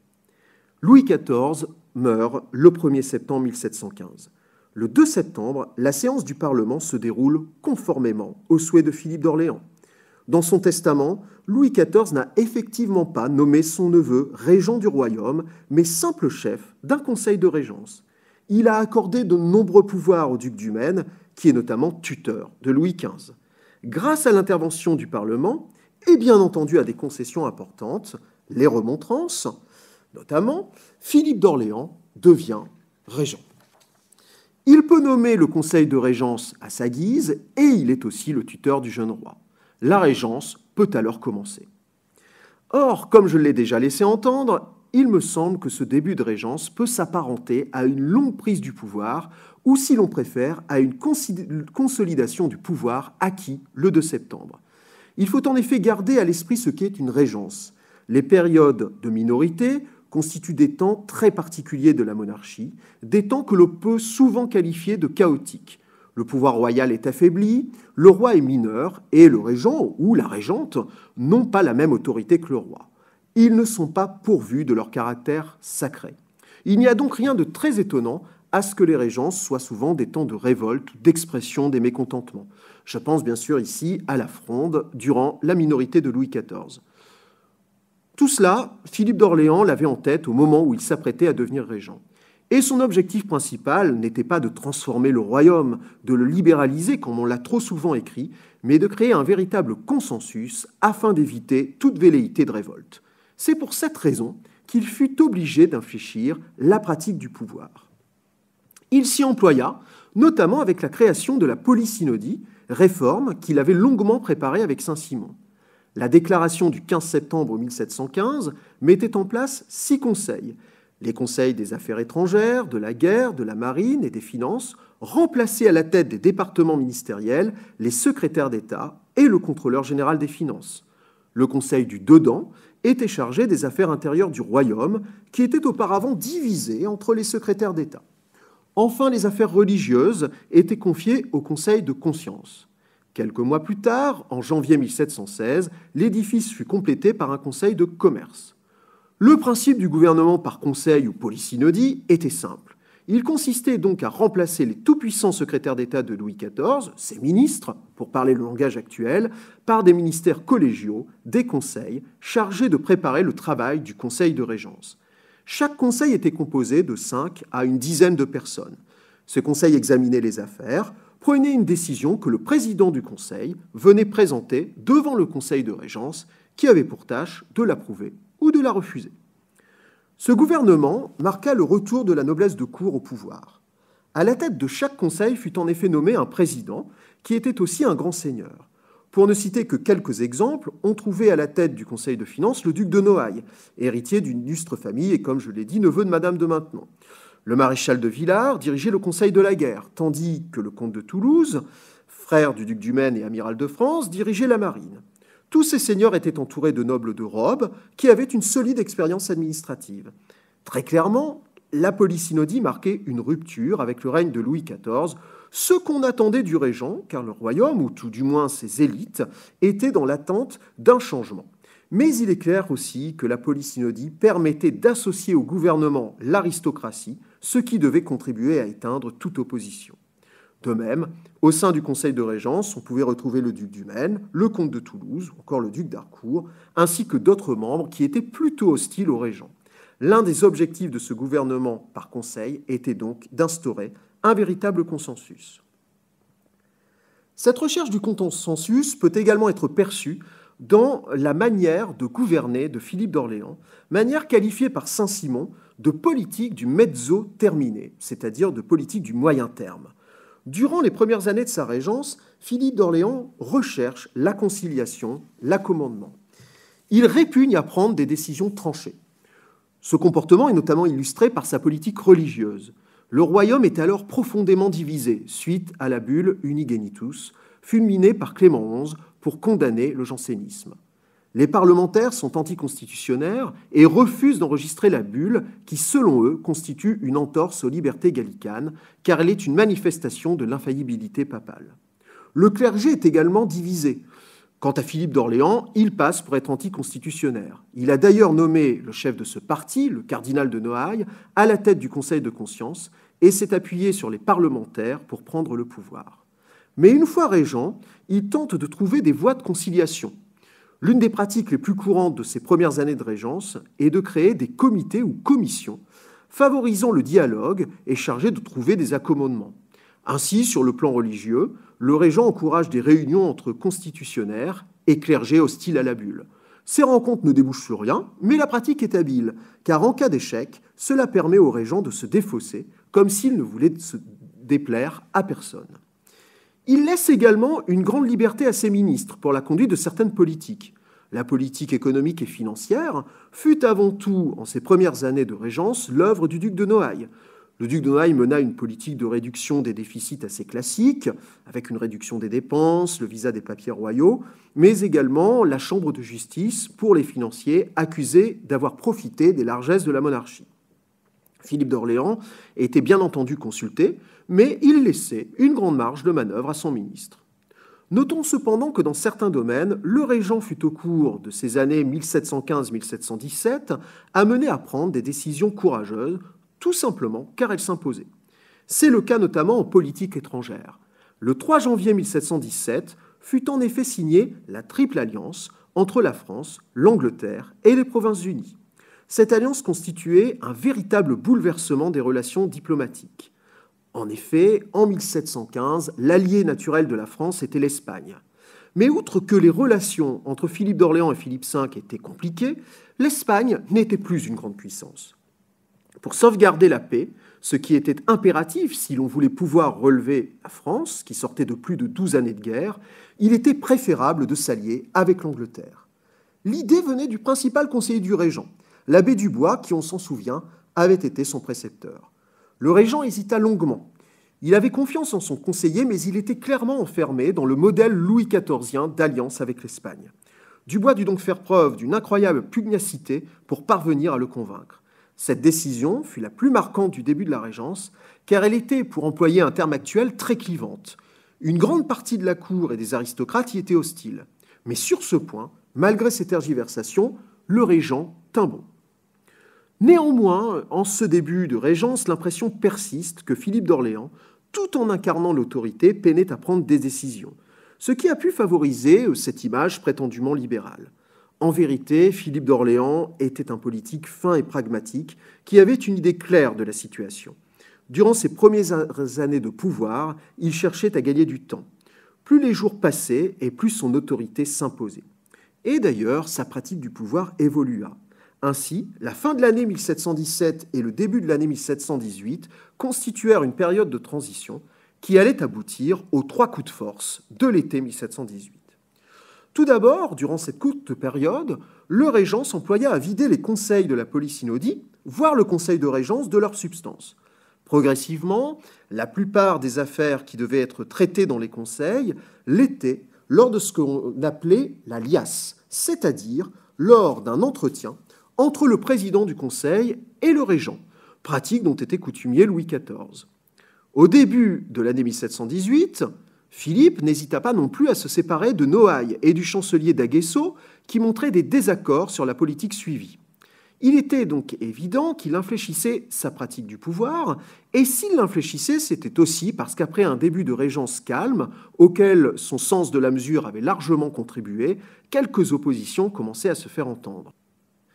Louis XIV meurt le 1er septembre 1715. Le 2 septembre, la séance du Parlement se déroule conformément au souhait de Philippe d'Orléans. Dans son testament, Louis XIV n'a effectivement pas nommé son neveu régent du royaume, mais simple chef d'un conseil de régence. Il a accordé de nombreux pouvoirs au duc du Maine, qui est notamment tuteur de Louis XV. Grâce à l'intervention du Parlement, et bien entendu à des concessions importantes, les remontrances, notamment, Philippe d'Orléans devient régent. Il peut nommer le conseil de régence à sa guise et il est aussi le tuteur du jeune roi. La régence peut alors commencer. Or, comme je l'ai déjà laissé entendre, il me semble que ce début de régence peut s'apparenter à une longue prise du pouvoir, ou si l'on préfère, à une consolidation du pouvoir acquis le 2 septembre. Il faut en effet garder à l'esprit ce qu'est une régence. Les périodes de minorité constituent des temps très particuliers de la monarchie, des temps que l'on peut souvent qualifier de chaotiques, le pouvoir royal est affaibli, le roi est mineur et le régent ou la régente n'ont pas la même autorité que le roi. Ils ne sont pas pourvus de leur caractère sacré. Il n'y a donc rien de très étonnant à ce que les régences soient souvent des temps de révolte, d'expression des mécontentements. Je pense bien sûr ici à la Fronde durant la minorité de Louis XIV. Tout cela, Philippe d'Orléans l'avait en tête au moment où il s'apprêtait à devenir régent. Et son objectif principal n'était pas de transformer le royaume, de le libéraliser comme on l'a trop souvent écrit, mais de créer un véritable consensus afin d'éviter toute velléité de révolte. C'est pour cette raison qu'il fut obligé d'infléchir la pratique du pouvoir. Il s'y employa, notamment avec la création de la polysynodie, réforme qu'il avait longuement préparée avec Saint-Simon. La déclaration du 15 septembre 1715 mettait en place six conseils les conseils des affaires étrangères, de la guerre, de la marine et des finances remplaçaient à la tête des départements ministériels les secrétaires d'État et le contrôleur général des finances. Le conseil du dedans était chargé des affaires intérieures du royaume, qui était auparavant divisées entre les secrétaires d'État. Enfin, les affaires religieuses étaient confiées au Conseil de conscience. Quelques mois plus tard, en janvier 1716, l'édifice fut complété par un Conseil de commerce. Le principe du gouvernement par conseil ou polysynodie était simple. Il consistait donc à remplacer les tout-puissants secrétaires d'État de Louis XIV, ses ministres, pour parler le langage actuel, par des ministères collégiaux, des conseils, chargés de préparer le travail du conseil de régence. Chaque conseil était composé de cinq à une dizaine de personnes. Ce conseil examinait les affaires, prenait une décision que le président du conseil venait présenter devant le conseil de régence, qui avait pour tâche de l'approuver ou de la refuser. Ce gouvernement marqua le retour de la noblesse de cour au pouvoir. À la tête de chaque conseil fut en effet nommé un président, qui était aussi un grand seigneur. Pour ne citer que quelques exemples, on trouvait à la tête du conseil de finances le duc de Noailles, héritier d'une illustre famille et, comme je l'ai dit, neveu de Madame de Maintenon. Le maréchal de Villars dirigeait le conseil de la guerre, tandis que le comte de Toulouse, frère du duc du Maine et amiral de France, dirigeait la marine. Tous ces seigneurs étaient entourés de nobles de robe qui avaient une solide expérience administrative. Très clairement, la polysynodie marquait une rupture avec le règne de Louis XIV, ce qu'on attendait du régent, car le royaume, ou tout du moins ses élites, était dans l'attente d'un changement. Mais il est clair aussi que la polysynodie permettait d'associer au gouvernement l'aristocratie, ce qui devait contribuer à éteindre toute opposition. De même, au sein du Conseil de Régence, on pouvait retrouver le duc du Maine, le comte de Toulouse, encore le duc d'Harcourt, ainsi que d'autres membres qui étaient plutôt hostiles aux régents. L'un des objectifs de ce gouvernement par conseil était donc d'instaurer un véritable consensus. Cette recherche du consensus peut également être perçue dans la manière de gouverner de Philippe d'Orléans, manière qualifiée par Saint-Simon de politique du mezzo terminé, c'est-à-dire de politique du moyen terme. Durant les premières années de sa régence, Philippe d'Orléans recherche la conciliation, l'accommodement. Il répugne à prendre des décisions tranchées. Ce comportement est notamment illustré par sa politique religieuse. Le royaume est alors profondément divisé suite à la bulle Unigenitus, fulminée par Clément XI pour condamner le jansénisme. Les parlementaires sont anticonstitutionnaires et refusent d'enregistrer la bulle qui, selon eux, constitue une entorse aux libertés gallicanes, car elle est une manifestation de l'infaillibilité papale. Le clergé est également divisé. Quant à Philippe d'Orléans, il passe pour être anticonstitutionnaire. Il a d'ailleurs nommé le chef de ce parti, le cardinal de Noailles, à la tête du Conseil de conscience et s'est appuyé sur les parlementaires pour prendre le pouvoir. Mais une fois régent, il tente de trouver des voies de conciliation L'une des pratiques les plus courantes de ces premières années de régence est de créer des comités ou commissions favorisant le dialogue et chargés de trouver des accommodements. Ainsi, sur le plan religieux, le régent encourage des réunions entre constitutionnaires et clergés hostiles à la bulle. Ces rencontres ne débouchent sur rien, mais la pratique est habile, car en cas d'échec, cela permet au régent de se défausser, comme s'il ne voulait se déplaire à personne. Il laisse également une grande liberté à ses ministres pour la conduite de certaines politiques. La politique économique et financière fut avant tout, en ses premières années de régence, l'œuvre du duc de Noailles. Le duc de Noailles mena une politique de réduction des déficits assez classique, avec une réduction des dépenses, le visa des papiers royaux, mais également la chambre de justice pour les financiers accusés d'avoir profité des largesses de la monarchie. Philippe d'Orléans était bien entendu consulté, mais il laissait une grande marge de manœuvre à son ministre. Notons cependant que dans certains domaines, le régent fut au cours de ces années 1715-1717 amené à prendre des décisions courageuses, tout simplement car elles s'imposaient. C'est le cas notamment en politique étrangère. Le 3 janvier 1717 fut en effet signée la Triple Alliance entre la France, l'Angleterre et les Provinces unies. Cette alliance constituait un véritable bouleversement des relations diplomatiques. En effet, en 1715, l'allié naturel de la France était l'Espagne. Mais outre que les relations entre Philippe d'Orléans et Philippe V étaient compliquées, l'Espagne n'était plus une grande puissance. Pour sauvegarder la paix, ce qui était impératif si l'on voulait pouvoir relever la France, qui sortait de plus de 12 années de guerre, il était préférable de s'allier avec l'Angleterre. L'idée venait du principal conseiller du régent, l'abbé Dubois, qui, on s'en souvient, avait été son précepteur. Le régent hésita longuement. Il avait confiance en son conseiller, mais il était clairement enfermé dans le modèle Louis XIVien d'alliance avec l'Espagne. Dubois dut donc faire preuve d'une incroyable pugnacité pour parvenir à le convaincre. Cette décision fut la plus marquante du début de la Régence, car elle était, pour employer un terme actuel, très clivante. Une grande partie de la cour et des aristocrates y étaient hostiles. Mais sur ce point, malgré ses tergiversations, le régent tint bon. Néanmoins, en ce début de régence, l'impression persiste que Philippe d'Orléans, tout en incarnant l'autorité, peinait à prendre des décisions, ce qui a pu favoriser cette image prétendument libérale. En vérité, Philippe d'Orléans était un politique fin et pragmatique qui avait une idée claire de la situation. Durant ses premières années de pouvoir, il cherchait à gagner du temps. Plus les jours passaient et plus son autorité s'imposait. Et d'ailleurs, sa pratique du pouvoir évolua. Ainsi, la fin de l'année 1717 et le début de l'année 1718 constituèrent une période de transition qui allait aboutir aux trois coups de force de l'été 1718. Tout d'abord, durant cette courte période, le régent s'employa à vider les conseils de la police inaudite, voire le conseil de régence, de leur substance. Progressivement, la plupart des affaires qui devaient être traitées dans les conseils l'étaient lors de ce qu'on appelait la liasse, c'est-à-dire lors d'un entretien entre le président du Conseil et le régent, pratique dont était coutumier Louis XIV. Au début de l'année 1718, Philippe n'hésita pas non plus à se séparer de Noailles et du chancelier d'Aguesseau, qui montraient des désaccords sur la politique suivie. Il était donc évident qu'il infléchissait sa pratique du pouvoir, et s'il l'infléchissait, c'était aussi parce qu'après un début de régence calme, auquel son sens de la mesure avait largement contribué, quelques oppositions commençaient à se faire entendre.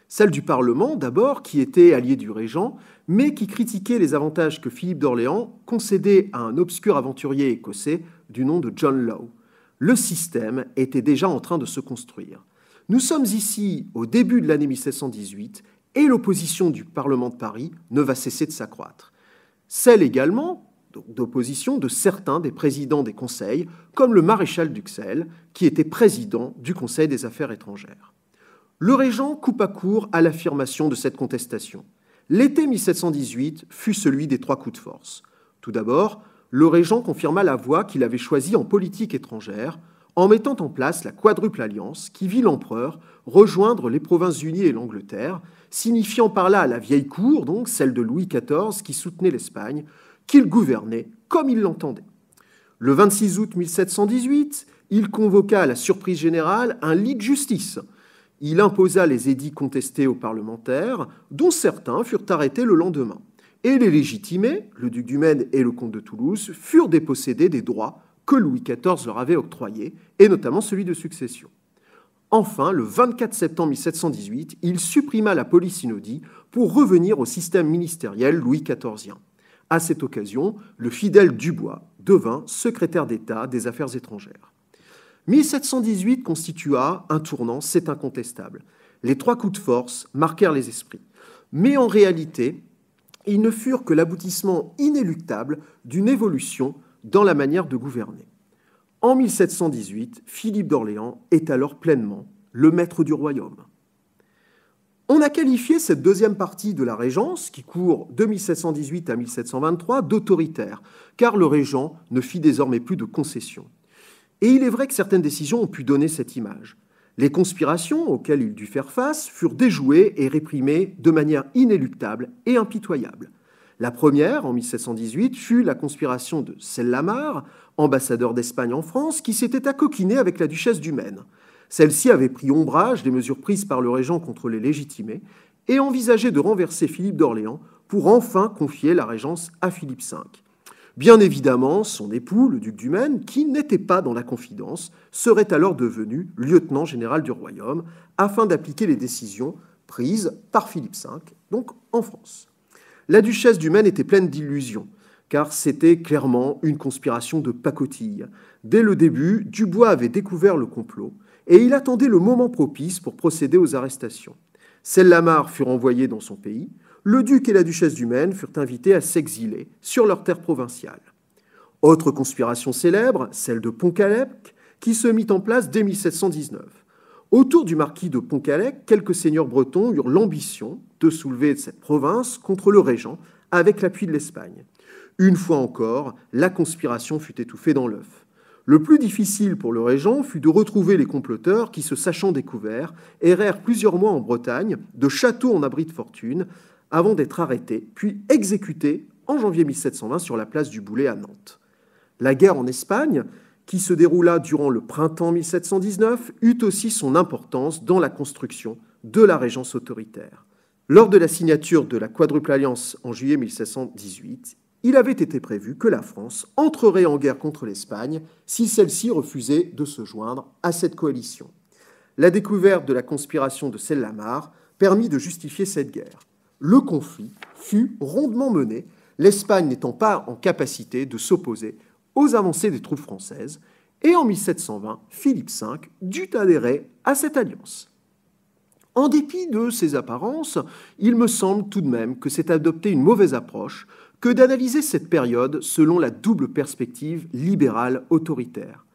Celle du Parlement, d'abord, qui était allié du régent, mais qui critiquait les avantages que Philippe d'Orléans concédait à un obscur aventurier écossais du nom de John Law. Le système était déjà en train de se construire. Nous sommes ici au début de l'année 1718 et l'opposition du Parlement de Paris ne va cesser de s'accroître. Celle également d'opposition de certains des présidents des conseils, comme le maréchal d'Uxelles, qui était président du Conseil des affaires étrangères. Le régent coupa court à l'affirmation de cette contestation. L'été 1718 fut celui des trois coups de force. Tout d'abord, le régent confirma la voie qu'il avait choisie en politique étrangère en mettant en place la quadruple alliance qui vit l'empereur rejoindre les Provinces-Unies et l'Angleterre, signifiant par là la vieille cour, donc celle de Louis XIV qui soutenait l'Espagne, qu'il gouvernait comme il l'entendait. Le 26 août 1718, il convoqua à la surprise générale un lit de justice il imposa les édits contestés aux parlementaires, dont certains furent arrêtés le lendemain. Et les légitimés, le duc du Maine et le comte de Toulouse, furent dépossédés des droits que Louis XIV leur avait octroyés, et notamment celui de succession. Enfin, le 24 septembre 1718, il supprima la police inaudite pour revenir au système ministériel louis XIVien. À cette occasion, le fidèle Dubois devint secrétaire d'État des Affaires étrangères. 1718 constitua un tournant, c'est incontestable. Les trois coups de force marquèrent les esprits. Mais en réalité, ils ne furent que l'aboutissement inéluctable d'une évolution dans la manière de gouverner. En 1718, Philippe d'Orléans est alors pleinement le maître du royaume. On a qualifié cette deuxième partie de la Régence, qui court de 1718 à 1723, d'autoritaire, car le régent ne fit désormais plus de concessions. Et il est vrai que certaines décisions ont pu donner cette image. Les conspirations auxquelles il dut faire face furent déjouées et réprimées de manière inéluctable et impitoyable. La première, en 1718, fut la conspiration de Sellamar, ambassadeur d'Espagne en France, qui s'était accoquiné avec la duchesse du Maine. Celle-ci avait pris ombrage des mesures prises par le régent contre les légitimés et envisageait de renverser Philippe d'Orléans pour enfin confier la régence à Philippe V. Bien évidemment, son époux, le duc du Maine, qui n'était pas dans la confidence, serait alors devenu lieutenant général du royaume afin d'appliquer les décisions prises par Philippe V, donc en France. La duchesse du Maine était pleine d'illusions, car c'était clairement une conspiration de pacotille. Dès le début, Dubois avait découvert le complot et il attendait le moment propice pour procéder aux arrestations. celles fut renvoyée dans son pays, le duc et la duchesse du Maine furent invités à s'exiler sur leurs terres provinciales. Autre conspiration célèbre, celle de Pontcalec, qui se mit en place dès 1719. Autour du marquis de Pontcalec, quelques seigneurs bretons eurent l'ambition de soulever cette province contre le régent avec l'appui de l'Espagne. Une fois encore, la conspiration fut étouffée dans l'œuf. Le plus difficile pour le régent fut de retrouver les comploteurs qui, se sachant découverts, errèrent plusieurs mois en Bretagne, de château en abri de fortune, avant d'être arrêté, puis exécuté en janvier 1720 sur la place du Boulet à Nantes. La guerre en Espagne, qui se déroula durant le printemps 1719, eut aussi son importance dans la construction de la régence autoritaire. Lors de la signature de la Quadruple Alliance en juillet 1718, il avait été prévu que la France entrerait en guerre contre l'Espagne si celle-ci refusait de se joindre à cette coalition. La découverte de la conspiration de Sellamar permit de justifier cette guerre le conflit fut rondement mené, l'Espagne n'étant pas en capacité de s'opposer aux avancées des troupes françaises, et en 1720, Philippe V dut adhérer à cette alliance. En dépit de ces apparences, il me semble tout de même que c'est adopter une mauvaise approche que d'analyser cette période selon la double perspective libérale autoritaire.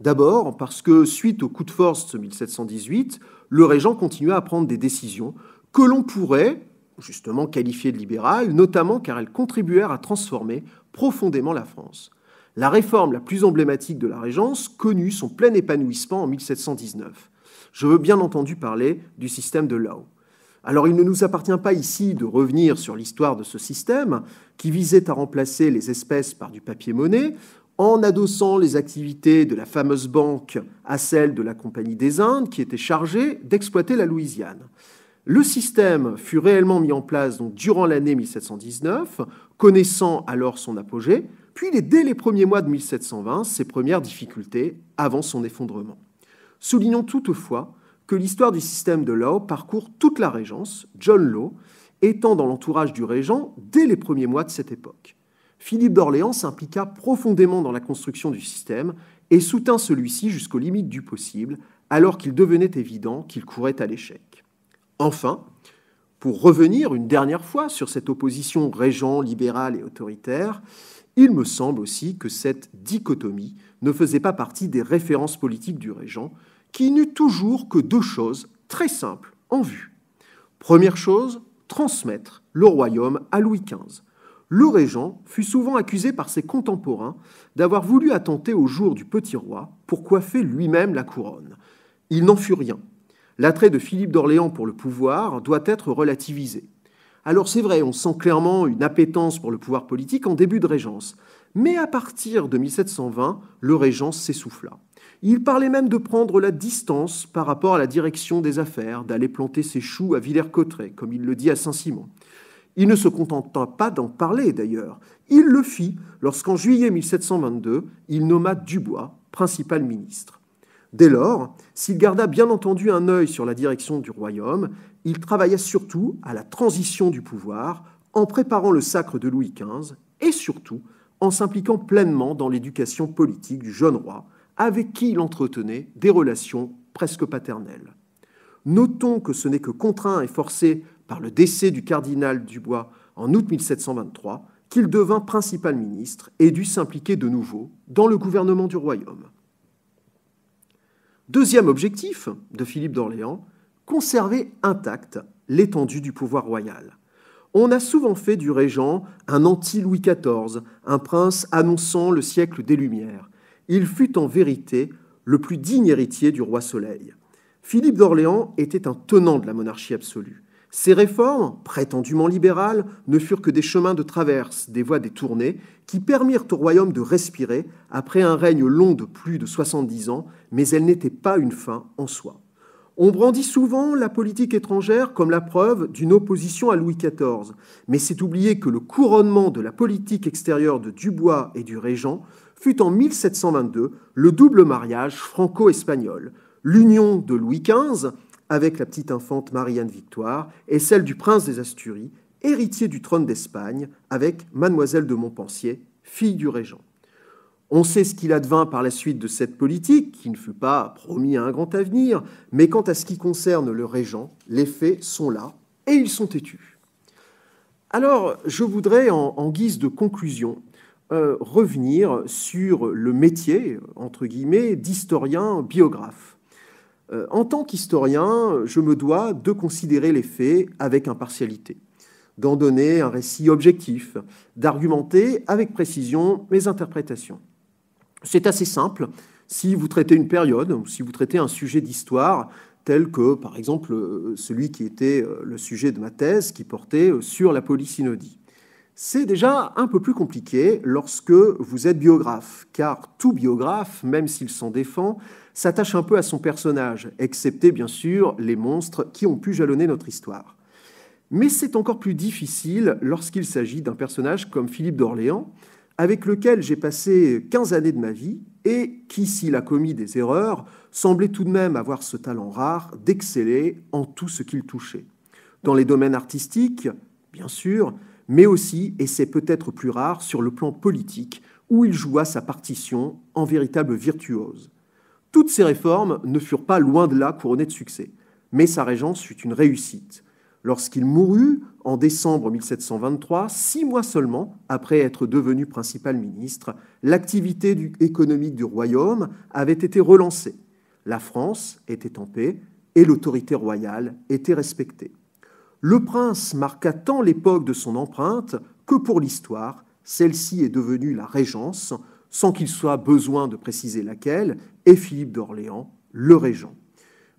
D'abord parce que, suite au coup de force de 1718, le régent continua à prendre des décisions que l'on pourrait, justement qualifiées de libérales, notamment car elles contribuèrent à transformer profondément la France. La réforme la plus emblématique de la Régence connut son plein épanouissement en 1719. Je veux bien entendu parler du système de Law. Alors il ne nous appartient pas ici de revenir sur l'histoire de ce système qui visait à remplacer les espèces par du papier-monnaie en adossant les activités de la fameuse banque à celle de la Compagnie des Indes qui était chargée d'exploiter la Louisiane. Le système fut réellement mis en place durant l'année 1719, connaissant alors son apogée, puis dès les premiers mois de 1720 ses premières difficultés avant son effondrement. Soulignons toutefois que l'histoire du système de Law parcourt toute la régence, John Law étant dans l'entourage du régent dès les premiers mois de cette époque. Philippe d'Orléans s'impliqua profondément dans la construction du système et soutint celui-ci jusqu'aux limites du possible, alors qu'il devenait évident qu'il courait à l'échec. Enfin, pour revenir une dernière fois sur cette opposition régent, libéral et autoritaire, il me semble aussi que cette dichotomie ne faisait pas partie des références politiques du régent, qui n'eut toujours que deux choses très simples en vue. Première chose, transmettre le royaume à Louis XV. Le régent fut souvent accusé par ses contemporains d'avoir voulu attenter au jour du petit roi pour coiffer lui-même la couronne. Il n'en fut rien. L'attrait de Philippe d'Orléans pour le pouvoir doit être relativisé. Alors c'est vrai, on sent clairement une appétence pour le pouvoir politique en début de régence. Mais à partir de 1720, le régence s'essouffla. Il parlait même de prendre la distance par rapport à la direction des affaires, d'aller planter ses choux à Villers-Cotterêts, comme il le dit à Saint-Simon. Il ne se contenta pas d'en parler d'ailleurs. Il le fit lorsqu'en juillet 1722, il nomma Dubois principal ministre. Dès lors, s'il garda bien entendu un œil sur la direction du royaume, il travailla surtout à la transition du pouvoir en préparant le sacre de Louis XV et surtout en s'impliquant pleinement dans l'éducation politique du jeune roi, avec qui il entretenait des relations presque paternelles. Notons que ce n'est que contraint et forcé par le décès du cardinal Dubois en août 1723 qu'il devint principal ministre et dut s'impliquer de nouveau dans le gouvernement du royaume. Deuxième objectif de Philippe d'Orléans, conserver intacte l'étendue du pouvoir royal. On a souvent fait du régent un anti-Louis XIV, un prince annonçant le siècle des Lumières. Il fut en vérité le plus digne héritier du roi Soleil. Philippe d'Orléans était un tenant de la monarchie absolue. Ces réformes, prétendument libérales, ne furent que des chemins de traverse, des voies détournées, qui permirent au royaume de respirer après un règne long de plus de 70 ans, mais elles n'étaient pas une fin en soi. On brandit souvent la politique étrangère comme la preuve d'une opposition à Louis XIV, mais c'est oublier que le couronnement de la politique extérieure de Dubois et du Régent fut en 1722 le double mariage franco-espagnol, l'union de Louis XV avec la petite infante anne Victoire, et celle du prince des Asturies, héritier du trône d'Espagne, avec mademoiselle de Montpensier, fille du régent. On sait ce qu'il advint par la suite de cette politique, qui ne fut pas promis à un grand avenir, mais quant à ce qui concerne le régent, les faits sont là, et ils sont têtus. Alors, je voudrais, en, guise de conclusion, euh, revenir sur le métier, entre guillemets, d'historien biographe euh, en tant qu'historien, je me dois de considérer les faits avec impartialité, d'en donner un récit objectif, d'argumenter avec précision mes interprétations. C'est assez simple si vous traitez une période ou si vous traitez un sujet d'histoire tel que, par exemple, euh, celui qui était euh, le sujet de ma thèse qui portait sur la polysynodie. C'est déjà un peu plus compliqué lorsque vous êtes biographe, car tout biographe, même s'il s'en défend, s'attache un peu à son personnage, excepté bien sûr les monstres qui ont pu jalonner notre histoire. Mais c'est encore plus difficile lorsqu'il s'agit d'un personnage comme Philippe d'Orléans, avec lequel j'ai passé 15 années de ma vie et qui, s'il a commis des erreurs, semblait tout de même avoir ce talent rare d'exceller en tout ce qu'il touchait. Dans les domaines artistiques, bien sûr, mais aussi, et c'est peut-être plus rare, sur le plan politique, où il joua sa partition en véritable virtuose. Toutes ces réformes ne furent pas loin de là couronnées de succès, mais sa régence fut une réussite. Lorsqu'il mourut, en décembre 1723, six mois seulement après être devenu principal ministre, l'activité économique du royaume avait été relancée. La France était en paix et l'autorité royale était respectée. Le prince marqua tant l'époque de son empreinte que pour l'histoire, celle-ci est devenue la régence, sans qu'il soit besoin de préciser laquelle, et Philippe d'Orléans, le régent.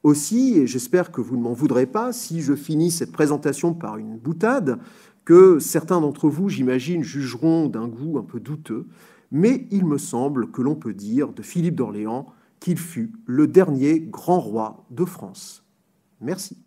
Aussi, et j'espère que vous ne m'en voudrez pas si je finis cette présentation par une boutade, que certains d'entre vous, j'imagine, jugeront d'un goût un peu douteux, mais il me semble que l'on peut dire de Philippe d'Orléans qu'il fut le dernier grand roi de France. Merci.